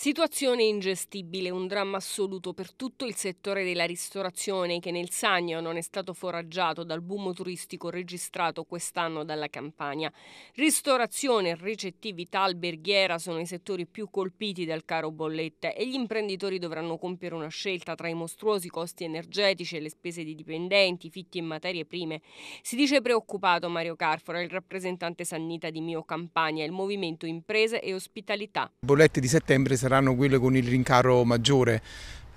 Situazione ingestibile, un dramma assoluto per tutto il settore della ristorazione che nel Sannio non è stato foraggiato dal boom turistico registrato quest'anno dalla campagna. Ristorazione e recettività alberghiera sono i settori più colpiti dal caro bollette e gli imprenditori dovranno compiere una scelta tra i mostruosi costi energetici e le spese di dipendenti, fitti e materie prime. Si dice preoccupato Mario Carfora, il rappresentante sannita di Mio Campania, il movimento imprese e ospitalità. Bollette di settembre saranno saranno quelle con il rincaro maggiore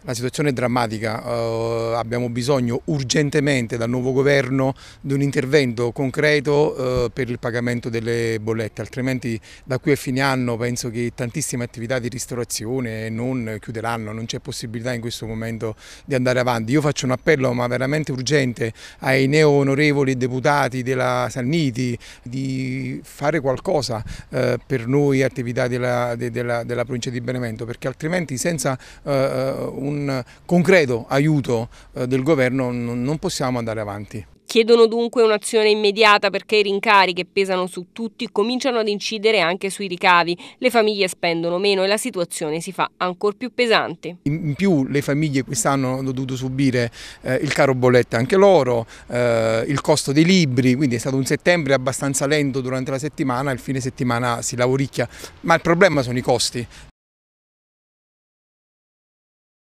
la situazione è drammatica, uh, abbiamo bisogno urgentemente dal nuovo governo di un intervento concreto uh, per il pagamento delle bollette, altrimenti da qui a fine anno penso che tantissime attività di ristorazione non chiuderanno, non c'è possibilità in questo momento di andare avanti. Io faccio un appello ma veramente urgente ai neo onorevoli deputati della Sanniti di fare qualcosa uh, per noi attività della, de, della, della, provincia di Benevento perché altrimenti senza un un concreto aiuto eh, del governo non possiamo andare avanti. Chiedono dunque un'azione immediata perché i rincari che pesano su tutti cominciano ad incidere anche sui ricavi. Le famiglie spendono meno e la situazione si fa ancora più pesante. In più le famiglie quest'anno hanno dovuto subire eh, il caro bollette anche loro, eh, il costo dei libri, quindi è stato un settembre abbastanza lento durante la settimana, il fine settimana si lavoricchia, ma il problema sono i costi.